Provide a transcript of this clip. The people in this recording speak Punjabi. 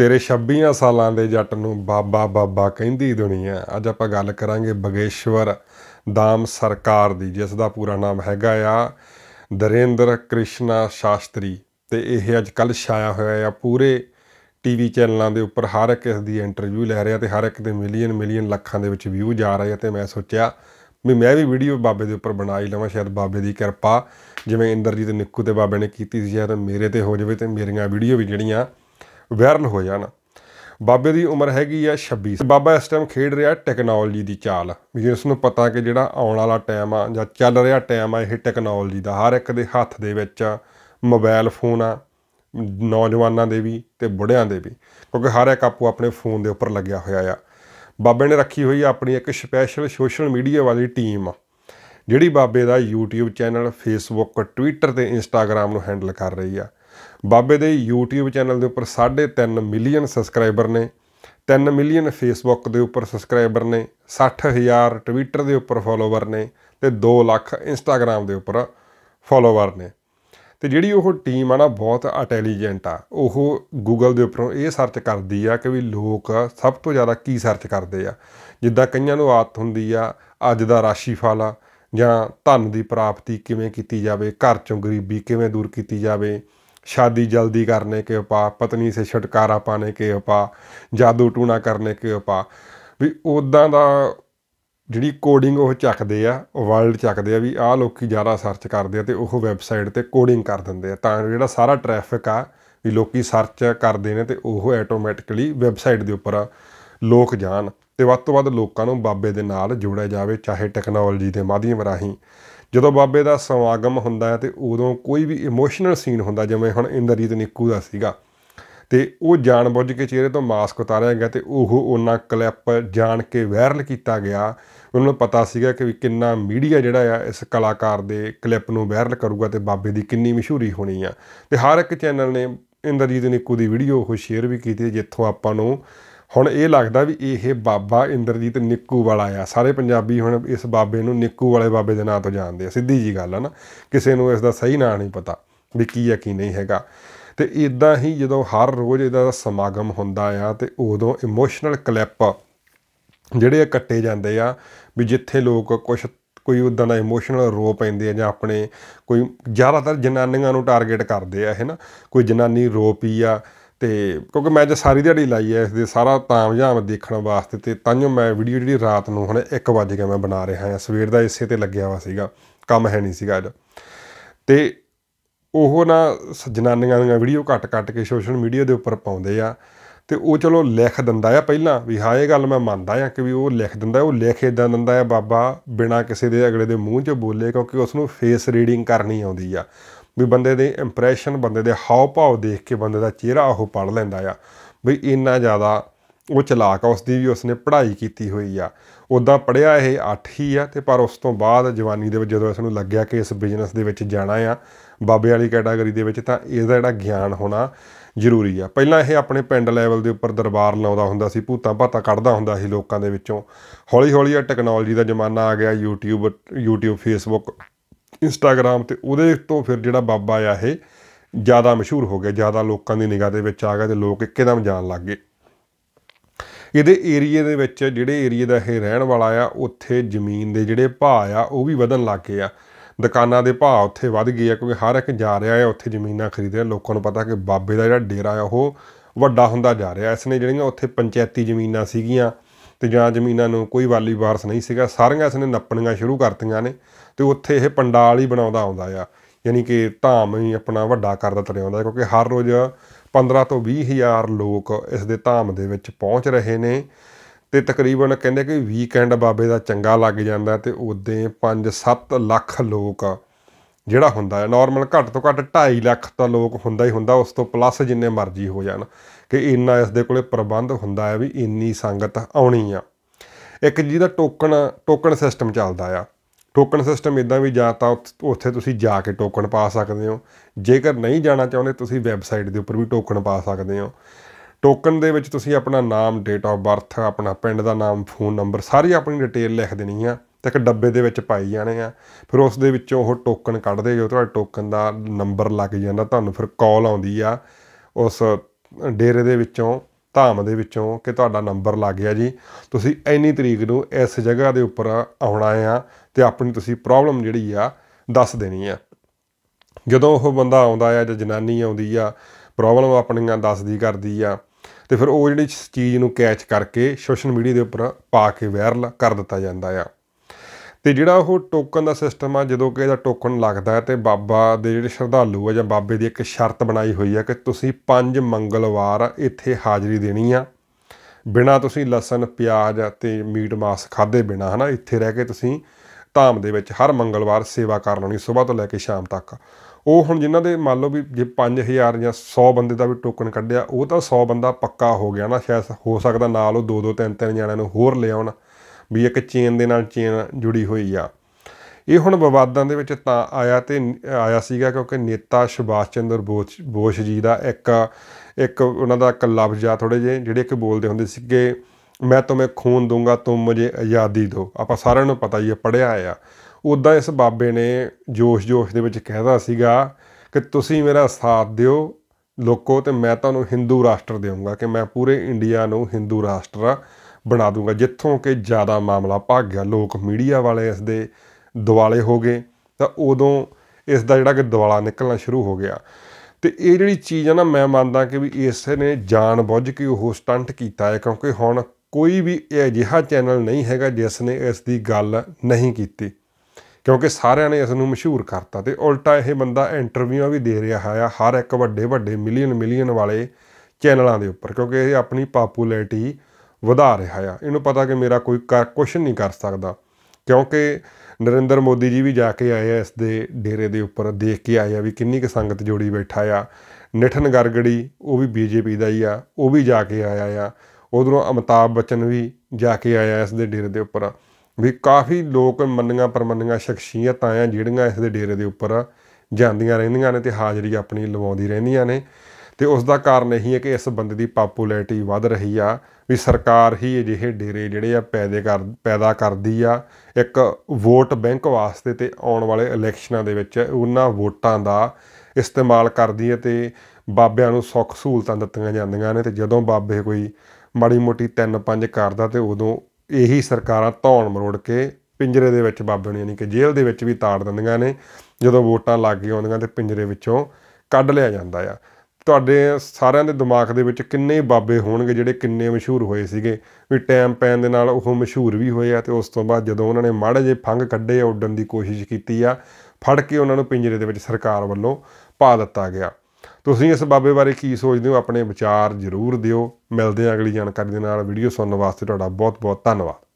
ਤੇਰੇ 26 ਸਾਲਾਂ ਦੇ ਜੱਟ ਨੂੰ ਬਾਬਾ ਬਾਬਾ ਕਹਿੰਦੀ ਦੁਨੀਆ ਅੱਜ ਆਪਾਂ ਗੱਲ ਕਰਾਂਗੇ ਬਗੇਸ਼ਵਰ ਦਾਮ ਸਰਕਾਰ ਦੀ ਜਿਸ ਦਾ ਪੂਰਾ ਨਾਮ ਹੈਗਾ ਆ ਦਰੇਂਦਰ ਕ੍ਰਿਸ਼ਨਾ ਸ਼ਾਸਤਰੀ ਤੇ ਇਹ ਅੱਜ ਕੱਲ ਛਾਇਆ ਹੋਇਆ ਆ ਪੂਰੇ ਟੀਵੀ ਚੈਨਲਾਂ ਦੇ ਉੱਪਰ ਹਰ ਇੱਕ ਇਸ ਦੀ ਇੰਟਰਵਿਊ ਲੈ ਰਿਹਾ ਤੇ ਹਰ ਇੱਕ ਦੇ ਮਿਲੀਅਨ ਮਿਲੀਅਨ ਲੱਖਾਂ ਦੇ ਵਿੱਚ ਵਿਊ ਜਾ ਰਹੇ ਆ ਤੇ ਮੈਂ ਸੋਚਿਆ ਵੀ ਮੈਂ ਵੀ ਵੀਡੀਓ ਬਾਬੇ ਦੇ ਉੱਪਰ ਬਣਾ ਹੀ ਲਵਾਂ ਸ਼ਾਇਦ ਬਾਬੇ ਦੀ ਕਿਰਪਾ ਜਿਵੇਂ ਇੰਦਰਜੀਤ ਨਿੱਕੂ ਤੇ ਬਾਬੇ ਨੇ ਕੀਤੀ ਸੀ ਯਾਰ ਮੇਰੇ ਤੇ ਹੋ ਜਾਵੇ ਤੇ ਮੇਰੀਆਂ ਵੀਡੀਓ ਵੀ ਜਿਹੜੀਆਂ ਵਾਇਰਲ ਹੋ ਜਾਣ ਬਾਬੇ ਦੀ ਉਮਰ ਹੈਗੀ ਆ 26 ਬਾਬਾ ਇਸ ਟਾਈਮ ਖੇਡ ਰਿਹਾ ਟੈਕਨੋਲੋਜੀ ਦੀ ਚਾਲ ਵੀ ਉਸ ਨੂੰ ਪਤਾ ਕਿ ਜਿਹੜਾ ਆਉਣ ਵਾਲਾ ਟਾਈਮ ਆ ਜਾਂ ਚੱਲ ਰਿਹਾ ਟਾਈਮ ਆ ਇਹ ਟੈਕਨੋਲੋਜੀ ਦਾ ਹਰ ਇੱਕ ਦੇ ਹੱਥ ਦੇ ਵਿੱਚ ਮੋਬਾਈਲ ਫੋਨ ਆ ਨੌਜਵਾਨਾਂ ਦੇ ਵੀ ਤੇ ਬੁੜਿਆਂ ਦੇ ਵੀ ਕਿਉਂਕਿ ਹਰ ਇੱਕ ਆਪੂ ਆਪਣੇ ਫੋਨ ਦੇ ਉੱਪਰ ਲੱਗਿਆ ਹੋਇਆ ਆ ਬਾਬੇ ਨੇ ਰੱਖੀ ਹੋਈ ਆਪਣੀ ਇੱਕ ਸਪੈਸ਼ਲ ਸੋਸ਼ਲ ਮੀਡੀਆ ਵਾਲੀ ਟੀਮ ਜਿਹੜੀ ਬਾਬੇ ਦਾ YouTube ਚੈਨਲ Facebook Twitter ਤੇ Instagram ਨੂੰ ਹੈਂਡਲ ਕਰ ਰਹੀ ਆ ਬਾਬੇ ਦੇ YouTube ਚੈਨਲ ਦੇ ਉੱਪਰ 3.5 ਮਿਲੀਅਨ ਸਬਸਕ੍ਰਾਈਬਰ ਨੇ 3 ਮਿਲੀਅਨ Facebook ਦੇ ਉੱਪਰ ਸਬਸਕ੍ਰਾਈਬਰ ਨੇ 60000 Twitter ਦੇ ਉੱਪਰ ਫਾਲੋਅਰ ਨੇ ਤੇ 2 ਲੱਖ Instagram ਦੇ ਉੱਪਰ ਫਾਲੋਅਰ ਨੇ ਤੇ ਜਿਹੜੀ ਉਹ ਟੀਮ ਆ ਨਾ ਬਹੁਤ ਇੰਟੈਲੀਜੈਂਟ ਆ ਉਹ Google ਦੇ ਉੱਪਰ ਇਹ ਸਰਚ ਕਰਦੀ ਆ ਕਿ ਵੀ ਲੋਕ ਸਭ ਤੋਂ ਜ਼ਿਆਦਾ ਕੀ ਸਰਚ ਕਰਦੇ ਆ ਜਿੱਦਾਂ ਕਈਆਂ ਨੂੰ ਆਦਤ ਹੁੰਦੀ ਆ ਅੱਜ ਦਾ ਰਾਸ਼ੀਫਲ ਆ ਜਾਂ ਧਨ ਦੀ ਪ੍ਰਾਪਤੀ ਕਿਵੇਂ ਕੀਤੀ ਜਾਵੇ ਘਰ ਚੋਂ ਗਰੀਬੀ ਕਿਵੇਂ ਦੂਰ ਕੀਤੀ ਜਾਵੇ ਸ਼ਾਦੀ ਜਲਦੀ ਕਰਨੇ ਕੇ ਉਪਾ ਪਤਨੀ ਸੇ ਛਟਕਾਰਾ ਪਾਣੇ ਕੇ ਉਪਾ ਜਾਦੂ ਟੂਣਾ ਕਰਨੇ ਕੇ ਉਪਾ ਵੀ ਉਦਾਂ ਦਾ ਜਿਹੜੀ ਕੋਡਿੰਗ ਉਹ ਚੱਕਦੇ ਆ ਵਰਲਡ ਚੱਕਦੇ ਆ ਵੀ ਆਹ ਲੋਕੀ ਜ਼ਿਆਦਾ ਸਰਚ ਕਰਦੇ ਆ ਤੇ ਉਹ ਵੈਬਸਾਈਟ ਤੇ ਕੋਡਿੰਗ ਕਰ ਦਿੰਦੇ ਆ ਤਾਂ ਜਿਹੜਾ ਸਾਰਾ ਟ੍ਰੈਫਿਕ ਆ ਵੀ ਲੋਕੀ ਸਰਚ ਕਰਦੇ ਨੇ ਤੇ ਉਹ ਆਟੋਮੈਟਿਕਲੀ ਵੈਬਸਾਈਟ ਦੇ ਉੱਪਰ ਲੋਕ ਜਾਣ ਤੇ ਵੱਧ ਤੋਂ ਵੱਧ ਲੋਕਾਂ ਨੂੰ ਬਾਬੇ ਦੇ ਨਾਲ ਜੋੜਿਆ ਜਾਵੇ ਚਾਹੇ ਟੈਕਨੋਲੋਜੀ ਦੇ ਮਾਧਿਅਮ ਰਾਹੀਂ ਜਦੋਂ ਬਾਬੇ ਦਾ ਸਮਾਗਮ ਹੁੰਦਾ ਹੈ ਤੇ ਉਦੋਂ ਕੋਈ ਵੀ ਇਮੋਸ਼ਨਲ ਸੀਨ ਹੁੰਦਾ ਜਿਵੇਂ ਹੁਣ ਇੰਦਰਜੀਤ ਨਿੱਕੂ ਦਾ ਸੀਗਾ ਤੇ ਉਹ ਜਾਣਬੁੱਝ ਕੇ ਚਿਹਰੇ ਤੋਂ ਮਾਸਕ ਉਤਾਰਿਆ ਗਿਆ ਤੇ ਉਹ ਉਹਨਾਂ ਕਲਿੱਪ ਜਾਣ ਕੇ ਵਾਇਰਲ ਕੀਤਾ ਗਿਆ ਉਹਨਾਂ ਨੂੰ ਪਤਾ ਸੀਗਾ ਕਿ ਕਿੰਨਾ ਮੀਡੀਆ ਜਿਹੜਾ ਆ ਇਸ ਕਲਾਕਾਰ ਦੇ ਕਲਿੱਪ ਨੂੰ ਵਾਇਰਲ ਕਰੂਗਾ ਤੇ ਬਾਬੇ ਦੀ ਕਿੰਨੀ ਮਸ਼ਹੂਰੀ ਹੋਣੀ ਆ ਤੇ ਹਰ ਇੱਕ ਚੈਨਲ ਨੇ ਇੰਦਰਜੀਤ ਨਿੱਕੂ ਦੀ ਵੀਡੀਓ ਉਹ ਸ਼ੇਅਰ ਵੀ ਕੀਤੀ ਜਿੱਥੋਂ ਆਪਾਂ ਨੂੰ ਹੁਣ ਇਹ ਲੱਗਦਾ ਵੀ ਇਹ ਬਾਬਾ ਇੰਦਰਜੀਤ ਨਿੱਕੂ ਵਾਲਾ ਆ ਸਾਰੇ ਪੰਜਾਬੀ ਹੁਣ ਇਸ ਬਾਬੇ ਨੂੰ ਨਿੱਕੂ ਵਾਲੇ ਬਾਬੇ ਦੇ ਨਾਂ ਤੋਂ ਜਾਣਦੇ ਆ ਸਿੱਧੀ ਜੀ ਗੱਲ ਹੈ ਨਾ ਕਿਸੇ ਨੂੰ ਇਸ ਦਾ ਸਹੀ ਨਾਂ ਨਹੀਂ ਪਤਾ ਵੀ ਕੀ ਹੈ ਕੀ ਨਹੀਂ ਹੈਗਾ ਤੇ ਇਦਾਂ ਹੀ ਜਦੋਂ ਹਰ ਰੋਜ਼ ਇਹਦਾ ਸਮਾਗਮ ਹੁੰਦਾ ਆ ਤੇ ਉਦੋਂ ਇਮੋਸ਼ਨਲ ਕਲਿੱਪ ਜਿਹੜੇ ਕੱਟੇ ਜਾਂਦੇ ਆ ਵੀ ਜਿੱਥੇ ਲੋਕ ਕੁਝ ਕੋਈ ਉਦਾਂ ਦਾ ਇਮੋਸ਼ਨਲ ਰੋ ਪੈਂਦੇ ਆ ਜਾਂ ਆਪਣੇ ਕੋਈ ਜ਼ਿਆਦਾਤਰ ਜਨਾਨੀਆਂ ਨੂੰ ਟਾਰਗੇਟ ਕਰਦੇ ਆ ਹੈ ਨਾ ਕੋਈ ਜਨਾਨੀ ਰੋ ਪਈ ਆ ਤੇ ਕਿਉਂਕਿ ਮੈਂ ਜੇ ਸਾਰੀ ਦਿਹਾੜੀ ਲਾਈ ਐ ਇਸ ਦੇ ਸਾਰਾ ਤਾਮਝਾਮ ਦੇਖਣ ਵਾਸਤੇ ਤੇ ਤਾਂਿਓ ਮੈਂ ਵੀਡੀਓ ਜਿਹੜੀ ਰਾਤ ਨੂੰ ਹੁਣ 1 ਵਜੇ ਗਿਆ ਮੈਂ ਬਣਾ ਰਿਹਾ ਆ ਸਵੇਰ ਦਾ ਇਸੇ ਤੇ ਲੱਗਿਆ ਵਾ ਸੀਗਾ ਕੰਮ ਹੈ ਨਹੀਂ ਸੀਗਾ ਅੱਜ ਤੇ ਉਹ ਨਾ ਜਨਾਨੀਆਂ ਦੀਆਂ ਵੀਡੀਓ ਕੱਟ-ਕੱਟ ਕੇ ਸੋਸ਼ਲ ਮੀਡੀਆ ਦੇ ਉੱਪਰ ਪਾਉਂਦੇ ਆ ਤੇ ਉਹ ਚਲੋ ਲਿਖ ਦਿੰਦਾ ਆ ਪਹਿਲਾਂ ਵੀ ਹਾਏ ਗੱਲ ਮੈਂ ਮੰਨਦਾ ਆ ਕਿ ਵੀ ਉਹ ਲਿਖ ਦਿੰਦਾ ਉਹ ਲਿਖ ਇਦਾਂ ਦਿੰਦਾ ਆ ਬਾਬਾ ਬਿਨਾ ਕਿਸੇ ਦੇ ਅਗਲੇ ਦੇ ਮੂੰਹ 'ਚ ਬੋਲੇ ਕਿਉਂਕਿ ਉਸ ਨੂੰ ਫੇਸ ਰੀਡਿੰਗ ਕਰਨੀ ਆਉਂਦੀ ਆ ਵੀ ਬੰਦੇ ਦੇ ਇੰਪ੍ਰੈਸ਼ਨ ਬੰਦੇ ਦੇ ਹਾਵ ਭਾਵ ਦੇਖ ਕੇ ਬੰਦੇ ਦਾ ਚਿਹਰਾ ਉਹ ਪੜ ਲੈਂਦਾ ਆ ਵੀ ਇੰਨਾ ਜ਼ਿਆਦਾ ਉਹ ਚਲਾਕ ਆ ਉਸ ਦੀ ਵੀ ਉਸਨੇ ਪੜ੍ਹਾਈ ਕੀਤੀ ਹੋਈ ਆ ਉਦਾਂ ਪੜਿਆ ਇਹ 8 ਹੀ ਆ ਤੇ ਪਰ ਉਸ ਤੋਂ ਬਾਅਦ ਜਵਾਨੀ ਦੇ ਵਿੱਚ ਜਦੋਂ ਇਸ ਨੂੰ ਲੱਗਿਆ ਕਿ ਇਸ ਬਿਜ਼ਨਸ ਦੇ ਵਿੱਚ ਜਾਣਾ ਆ ਬਾਬੇ ਵਾਲੀ ਕੈਟਾਗਰੀ ਦੇ ਵਿੱਚ ਤਾਂ ਇਹਦਾ ਜਿਹੜਾ ਗਿਆਨ ਹੋਣਾ ਜ਼ਰੂਰੀ ਆ ਪਹਿਲਾਂ ਇਹ ਆਪਣੇ ਪਿੰਡ ਲੈਵਲ ਦੇ ਉੱਪਰ ਦਰਬਾਰ ਲਾਉਂਦਾ ਹੁੰਦਾ ਸੀ ਭੂਤਾਂ ਭਾਤਾਂ ਕੱਢਦਾ ਹੁੰਦਾ ਸੀ ਲੋਕਾਂ ਦੇ ਵਿੱਚੋਂ ਹੌਲੀ ਹੌਲੀ ਆ ਟੈਕਨੋਲੋਜੀ ਦਾ ਜ਼ਮਾਨਾ ਆ ਗਿਆ YouTube YouTube Facebook ਇੰਸਟਾਗ੍ਰam ਤੇ ਉਹਦੇ ਤੋਂ ਫਿਰ ਜਿਹੜਾ ਬਾਬਾ ਆ ਇਹ ਜ਼ਿਆਦਾ ਮਸ਼ਹੂਰ ਹੋ ਗਿਆ ਜ਼ਿਆਦਾ ਲੋਕਾਂ ਦੀ ਨਿਗਾਹ ਦੇ ਵਿੱਚ ਆ ਗਿਆ ਤੇ ਲੋਕ ਇੱਕਦਮ ਜਾਣ ਲੱਗ ਗਏ ਇਹਦੇ ਏਰੀਏ ਦੇ ਵਿੱਚ ਜਿਹੜੇ ਏਰੀਏ ਦਾ ਇਹ ਰਹਿਣ ਵਾਲਾ ਆ ਉੱਥੇ ਜ਼ਮੀਨ ਦੇ ਜਿਹੜੇ ਭਾਅ ਆ ਉਹ ਵੀ ਵਧਣ ਲੱਗ ਗਏ ਆ ਦੁਕਾਨਾਂ ਦੇ ਭਾਅ ਉੱਥੇ ਵੱਧ ਗਏ ਆ ਕਿਉਂਕਿ ਹਰ ਇੱਕ ਜਾ ਰਿਹਾ ਹੈ ਉੱਥੇ ਜ਼ਮੀਨਾਂ ਖਰੀਦ ਰਿਹਾ ਲੋਕਾਂ ਨੂੰ ਪਤਾ ਕਿ ਬਾਬੇ ਦਾ ਜਿਹੜਾ ਡੇਰਾ ਆ ਉਹ ਵੱਡਾ ਹੁੰਦਾ ਜਾ ਰਿਹਾ ਇਸ ਨੇ ਜਿਹੜੀਆਂ ਉੱਥੇ ਪੰਚਾਇਤੀ ਜ਼ਮੀਨਾਂ ਸੀਗੀਆਂ ਤੇ ਜਾਂ ਜ਼ਮੀਨਾਂ ਨੂੰ ਕੋਈ ਵਾਲੀ ਵਾਰਸ ਨਹੀਂ ਸੀਗਾ ਸਾਰੀਆਂ ਇਸਨੇ ਨੱਪਣੀਆਂ ਸ਼ੁਰੂ ਕਰਤੀਆਂ ਨੇ ਤੇ ਉੱਥੇ ਇਹ ਪੰਡਾਲ ਹੀ ਬਣਾਉਂਦਾ ਆਉਂਦਾ ਆ ਯਾਨੀ ਕਿ ਧਾਮ ਹੀ ਆਪਣਾ ਵੱਡਾ ਕਰਦਾ ਤਰਿਆ ਆਉਂਦਾ ਕਿਉਂਕਿ ਹਰ ਰੋਜ਼ 15 ਤੋਂ 20 ਹਜ਼ਾਰ ਲੋਕ ਇਸ ਦੇ ਧਾਮ ਦੇ ਵਿੱਚ ਪਹੁੰਚ ਰਹੇ ਨੇ ਤੇ ਤਕਰੀਬਨ ਕਹਿੰਦੇ ਕਿ ਵੀਕਐਂਡ ਬਾਬੇ ਦਾ ਚੰਗਾ ਲੱਗ ਜਾਂਦਾ ਤੇ ਉਦੋਂ 5-7 ਲੱਖ ਲੋਕ ਜਿਹੜਾ ਹੁੰਦਾ ਹੈ ਨਾਰਮਲ ਘੱਟ ਤੋਂ ਘੱਟ 2.5 ਲੱਖ ਤਾਂ ਲੋਕ ਹੁੰਦਾ ਹੀ ਹੁੰਦਾ ਉਸ ਤੋਂ ਪਲੱਸ ਜਿੰਨੇ ਮਰਜ਼ੀ ਹੋ ਜਾਣ ਕਿ ਇੰਨਾ ਇਸ ਦੇ ਕੋਲੇ ਪ੍ਰਬੰਧ ਹੁੰਦਾ ਹੈ ਵੀ ਇੰਨੀ ਸੰਗਤ ਆਉਣੀ ਆ ਇੱਕ ਜਿਹਦਾ ਟੋਕਨ ਟੋਕਨ ਸਿਸਟਮ ਚੱਲਦਾ ਆ ਟੋਕਨ ਸਿਸਟਮ ਇਦਾਂ ਵੀ ਜਾਂ ਤਾਂ ਉੱਥੇ ਤੁਸੀਂ ਜਾ ਕੇ ਟੋਕਨ ਪਾ ਸਕਦੇ ਹੋ ਜੇਕਰ ਨਹੀਂ ਜਾਣਾ ਚਾਹੁੰਦੇ ਤੁਸੀਂ ਵੈਬਸਾਈਟ ਦੇ ਉੱਪਰ ਵੀ ਟੋਕਨ ਪਾ ਸਕਦੇ ਹੋ ਟੋਕਨ ਦੇ ਵਿੱਚ ਤੁਸੀਂ ਆਪਣਾ ਨਾਮ ਡੇਟ ਆਫ ਬਰਥ ਆਪਣਾ ਪਿੰਡ ਦਾ ਨਾਮ ਫੋਨ ਨੰਬਰ ਸਾਰੀ ਆਪਣੀ ਡਿਟੇਲ ਲਿਖ ਦੇਣੀ ਆ ਤੇ ਇੱਕ ਡੱਬੇ ਦੇ ਵਿੱਚ ਪਾਈ ਜਾਣੇ ਆ ਫਿਰ ਉਸ ਦੇ ਵਿੱਚੋਂ ਉਹ ਟੋਕਨ ਕੱਢਦੇ ਜੋ ਤੁਹਾਡਾ ਟੋਕਨ ਦਾ ਨੰਬਰ ਲੱਗ ਜਾਂਦਾ ਤੁਹਾਨੂੰ ਫਿਰ ਕਾਲ ਆਉਂਦੀ ਆ ਉਸ ਡੇਰੇ ਦੇ ਵਿੱਚੋਂ ਧਾਮ ਦੇ ਵਿੱਚੋਂ ਕਿ ਤੁਹਾਡਾ ਨੰਬਰ ਲੱਗ ਗਿਆ ਜੀ ਤੁਸੀਂ ਇੰਨੀ ਤਰੀਕ ਨੂੰ ਇਸ ਜਗ੍ਹਾ ਦੇ ਉੱਪਰ ਆਉਣਾ ਆ ਤੇ ਆਪਣੀ ਤੁਸੀਂ ਪ੍ਰੋਬਲਮ ਜਿਹੜੀ ਆ ਦੱਸ ਦੇਣੀ ਆ ਜਦੋਂ ਉਹ ਬੰਦਾ ਆਉਂਦਾ ਆ ਜਾਂ ਜਨਾਨੀ ਆਉਂਦੀ ਆ ਪ੍ਰੋਬਲਮ ਆਪਣੀਆਂ ਦੱਸਦੀ ਕਰਦੀ ਆ ਤੇ ਫਿਰ ਉਹ ਜਿਹੜੀ ਚੀਜ਼ ਨੂੰ ਕੈਚ ਕਰਕੇ ਸੋਸ਼ਲ ਮੀਡੀਆ ਦੇ ਉੱਪਰ ਪਾ ਕੇ ਵਾਇਰਲ ਕਰ ਦਿੱਤਾ ਜਾਂਦਾ ਆ ਤੇ ਜਿਹੜਾ ਉਹ ਟੋਕਨ ਦਾ ਸਿਸਟਮ ਆ ਜਦੋਂ ਕਿ ਇਹਦਾ ਟੋਕਨ ਲੱਗਦਾ ਹੈ ਤੇ ਬਾਬਾ ਦੇ ਜਿਹੜੇ ਸ਼ਰਧਾਲੂ ਆ ਜਾਂ ਬਾਬੇ ਦੀ ਇੱਕ ਸ਼ਰਤ ਬਣਾਈ ਹੋਈ ਆ ਕਿ ਤੁਸੀਂ ਪੰਜ ਮੰਗਲਵਾਰ ਇੱਥੇ ਹਾਜ਼ਰੀ ਦੇਣੀ ਆ ਬਿਨਾ ਤੁਸੀਂ ਲਸਣ ਪਿਆਜ਼ ਤੇ ਮੀਟ ਮਾਸ ਖਾਦੇ ਬਿਨਾ ਹਨਾ ਇੱਥੇ ਰਹਿ ਕੇ ਤੁਸੀਂ ਧਾਮ ਦੇ ਵਿੱਚ ਹਰ ਮੰਗਲਵਾਰ ਸੇਵਾ ਕਰਨ ਆਉਣੀ ਸਵੇਰ ਤੋਂ ਲੈ ਕੇ ਸ਼ਾਮ ਤੱਕ ਉਹ ਹੁਣ ਜਿਨ੍ਹਾਂ ਦੇ ਮੰਨ ਲਓ ਵੀ ਜੇ 5000 ਜਾਂ 100 ਬੰਦੇ ਦਾ ਵੀ ਟੋਕਨ ਕੱਢਿਆ ਉਹ ਤਾਂ 100 ਬੰਦਾ ਪੱਕਾ ਹੋ ਗਿਆ ਨਾ ਸ਼ਾਇਦ ਹੋ ਸਕਦਾ ਨਾਲ ਉਹ 2 2 3 3 ਜਣਿਆਂ ਨੂੰ ਹੋਰ ਲੈ ਆਉਣ ਵੀ ਇੱਕ ਚੇਨ ਦੇ ਨਾਲ ਚੇਨ ਜੁੜੀ ਹੋਈ ਆ ਇਹ ਹੁਣ ਵਿਵਾਦਾਂ ਦੇ ਵਿੱਚ ਤਾਂ ਆਇਆ ਤੇ ਆਇਆ ਸੀਗਾ ਕਿਉਂਕਿ ਨੇਤਾ ਸੁਭਾਸ਼ ਚੰਦਰ ਬੋਸ ਜੀ ਦਾ ਇੱਕ ਇੱਕ ਉਹਨਾਂ ਦਾ ਇੱਕ ਲਫ਼ਜ਼ ਆ ਥੋੜੇ ਜਿਹੇ ਜਿਹੜੇ ਕਿ ਬੋਲਦੇ ਹੁੰਦੇ ਸੀਗੇ ਮੈਂ ਤੁਮੇ ਖੂਨ ਦੂੰਗਾ ਤੁਮ ਮੁਝੇ ਆਜ਼ਾਦੀ ਦੋ ਆਪਾਂ ਸਾਰਿਆਂ ਨੂੰ ਪਤਾ ਹੀ ਹੈ ਪੜਿਆ ਆ ਉਦਾਂ ਇਸ ਬਾਬੇ ਨੇ ਜੋਸ਼-ਜੋਸ਼ ਦੇ ਵਿੱਚ ਕਹਿਦਾ ਸੀਗਾ ਕਿ ਤੁਸੀਂ ਮੇਰਾ ਸਾਥ ਦਿਓ ਲੋਕੋ ਤੇ ਮੈਂ ਤੁਹਾਨੂੰ ਹਿੰਦੂ ਰਾਸ਼ਟਰ ਦੇਵਾਂਗਾ ਕਿ ਮੈਂ ਪੂਰੇ ਇੰਡੀਆ ਨੂੰ ਹਿੰਦੂ ਰਾਸ਼ਟਰ ਬਣਾ ਦੂੰਗਾ ਜਿੱਥੋਂ ਕਿ ਜ਼ਿਆਦਾ ਮਾਮਲਾ ਭੱਗ ਗਿਆ ਲੋਕ ਮੀਡੀਆ ਵਾਲੇ ਇਸ ਦੇ ਦਿਵਾਲੇ ਹੋ ਗਏ ਤਾਂ ਉਦੋਂ ਇਸ ਦਾ ਜਿਹੜਾ ਕਿ ਦਿਵਾਲਾ ਨਿਕਲਣਾ ਸ਼ੁਰੂ ਹੋ ਗਿਆ ਤੇ ਇਹ ਜਿਹੜੀ ਚੀਜ਼ ਆ ਨਾ ਮੈਂ ਮੰਨਦਾ ਕਿ ਵੀ ਇਸ ਨੇ ਜਾਣ ਬੁੱਝ ਕੇ ਉਹ ਸਟੰਟ ਕੀਤਾ ਹੈ ਕਿਉਂਕਿ ਹੁਣ ਕੋਈ ਵੀ ਅਜਿਹਾ ਚੈਨਲ ਨਹੀਂ ਹੈਗਾ ਜਿਸ ਨੇ ਇਸ ਦੀ ਗੱਲ ਨਹੀਂ ਕੀਤੀ ਕਿਉਂਕਿ ਸਾਰਿਆਂ ਨੇ ਇਸ ਨੂੰ ਮਸ਼ਹੂਰ ਕਰਤਾ ਤੇ ਉਲਟਾ ਇਹ ਬੰਦਾ ਇੰਟਰਵਿਊਆਂ ਵੀ ਦੇ ਰਿਹਾ ਹੈ ਹਰ ਇੱਕ ਵੱਡੇ ਵੱਡੇ ਮਿਲੀਅਨ ਮਿਲੀਅਨ ਵਾਲੇ ਚੈਨਲਾਂ ਦੇ ਉੱਪਰ ਕਿਉਂਕਿ ਇਹ ਆਪਣੀ ਪਾਪੂਲੈਰਿਟੀ ਵਧਾ ਰਿਹਾ ਆ ਇਹਨੂੰ ਪਤਾ ਕਿ ਮੇਰਾ ਕੋਈ ਕੁਝ ਨਹੀਂ ਕਰ ਸਕਦਾ ਕਿਉਂਕਿ ਨਰਿੰਦਰ ਮੋਦੀ ਜੀ ਵੀ ਜਾ ਕੇ ਆਏ ਆ ਇਸ ਦੇ ਡੇਰੇ ਦੇ ਉੱਪਰ ਦੇਖ ਕੇ ਆਏ ਆ ਵੀ ਕਿੰਨੀ ਕੁ ਸੰਗਤ ਜੋੜੀ ਬੈਠਾ ਆ ਨਿਠਨ ਗਰਗੜੀ ਉਹ ਵੀ ਬੀਜੇਪੀ ਦਾ ਹੀ ਆ ਉਹ ਵੀ ਜਾ ਕੇ ਆਇਆ ਆ ਉਧਰੋਂ ਅਮਤਾਬ ਬਚਨ ਵੀ ਜਾ ਕੇ ਆਇਆ ਇਸ ਦੇ ਡੇਰੇ ਦੇ ਉੱਪਰ ਵੀ ਕਾਫੀ ਲੋਕ ਮੰਨੀਆਂ ਪਰਮੰਨੀਆਂ ਸ਼ਖਸੀਅਤਾਂ ਆ ਜਿਹੜੀਆਂ ਇਸ ਦੇ ਡੇਰੇ ਦੇ ਉੱਪਰ ਜਾਂਦੀਆਂ ਰਹਿੰਦੀਆਂ ਨੇ ਤੇ ਹਾਜ਼ਰੀ ਆਪਣੀ ਲਵਾਉਂਦੀ ਰਹਿੰਦੀਆਂ ਨੇ ਤੇ ਉਸ ਦਾ ਕਾਰਨ ਇਹੀ ਹੈ ਕਿ ਇਸ ਬੰਦੇ ਦੀ ਪਪੂਲੈਰਿਟੀ ਵੱਧ ਰਹੀ ਆ ਵੀ ਸਰਕਾਰ ਹੀ ਅਜਿਹੇ ਡੇਰੇ ਜਿਹੜੇ ਆ ਪੈਦੇ ਕਰ ਪੈਦਾ ਕਰਦੀ ਆ ਇੱਕ ਵੋਟ ਬੈਂਕ ਵਾਸਤੇ ਤੇ ਆਉਣ ਵਾਲੇ ਇਲੈਕਸ਼ਨਾਂ ਦੇ ਵਿੱਚ ਉਹਨਾਂ ਵੋਟਾਂ ਦਾ ਇਸਤੇਮਾਲ ਕਰਦੀ ਹੈ ਤੇ ਬਾਬਿਆਂ ਨੂੰ ਸੁੱਖ ਸਹੂਲਤਾਂ ਦਿੱਤੀਆਂ ਜਾਂਦੀਆਂ ਨੇ ਤੇ ਜਦੋਂ ਬਾਬੇ ਕੋਈ ਮਾੜੀ ਮੋਟੀ 3-5 ਕਰਦਾ ਤੇ ਉਦੋਂ ਇਹੀ ਸਰਕਾਰਾਂ ਧੌਣ ਮਰੋੜ ਕੇ ਪਿੰਜਰੇ ਦੇ ਵਿੱਚ ਬਾਬੇ ਨੂੰ ਯਾਨੀ ਕਿ ਜੇਲ੍ਹ ਦੇ ਵਿੱਚ ਵੀ ਤਾੜ ਦਿੰਦੀਆਂ ਨੇ ਜਦੋਂ ਵੋਟਾਂ ਲੱਗ ਗਈਆਂ ਹੁੰਦੀਆਂ ਤੇ ਪਿੰਜਰੇ ਵਿੱਚੋਂ ਕੱਢ ਲਿਆ ਜਾਂਦਾ ਆ ਤੁਹਾਡੇ ਸਾਰਿਆਂ ਦੇ ਦਿਮਾਗ ਦੇ ਵਿੱਚ ਕਿੰਨੇ ਬਾਬੇ ਹੋਣਗੇ ਜਿਹੜੇ ਕਿੰਨੇ ਮਸ਼ਹੂਰ ਹੋਏ ਸੀਗੇ ਵੀ ਟਾਈਮ ਪੈਣ ਦੇ ਨਾਲ ਉਹ ਮਸ਼ਹੂਰ ਵੀ ਹੋਏ ਆ ਤੇ ਉਸ ਤੋਂ ਬਾਅਦ ਜਦੋਂ ਉਹਨਾਂ ਨੇ ਮਾੜੇ ਜੇ ਫੰਗ ਕੱਢੇ ਉੱਡਣ ਦੀ ਕੋਸ਼ਿਸ਼ ਕੀਤੀ ਆ ਫੜ ਕੇ ਉਹਨਾਂ ਨੂੰ ਪਿੰਜਰੇ ਦੇ ਵਿੱਚ ਸਰਕਾਰ ਵੱਲੋਂ ਪਾ ਦਿੱਤਾ ਗਿਆ ਤੁਸੀਂ ਇਸ ਬਾਬੇ ਬਾਰੇ ਕੀ ਸੋਚਦੇ ਹੋ ਆਪਣੇ ਵਿਚਾਰ ਜ਼ਰੂਰ ਦਿਓ ਮਿਲਦੇ ਆਂ ਅਗਲੀ ਜਾਣਕਾਰੀ ਦੇ ਨਾਲ ਵੀਡੀਓ ਸੁਣਨ ਵਾਸਤੇ ਤੁਹਾਡਾ ਬਹੁਤ ਬਹੁਤ ਧੰਨਵਾਦ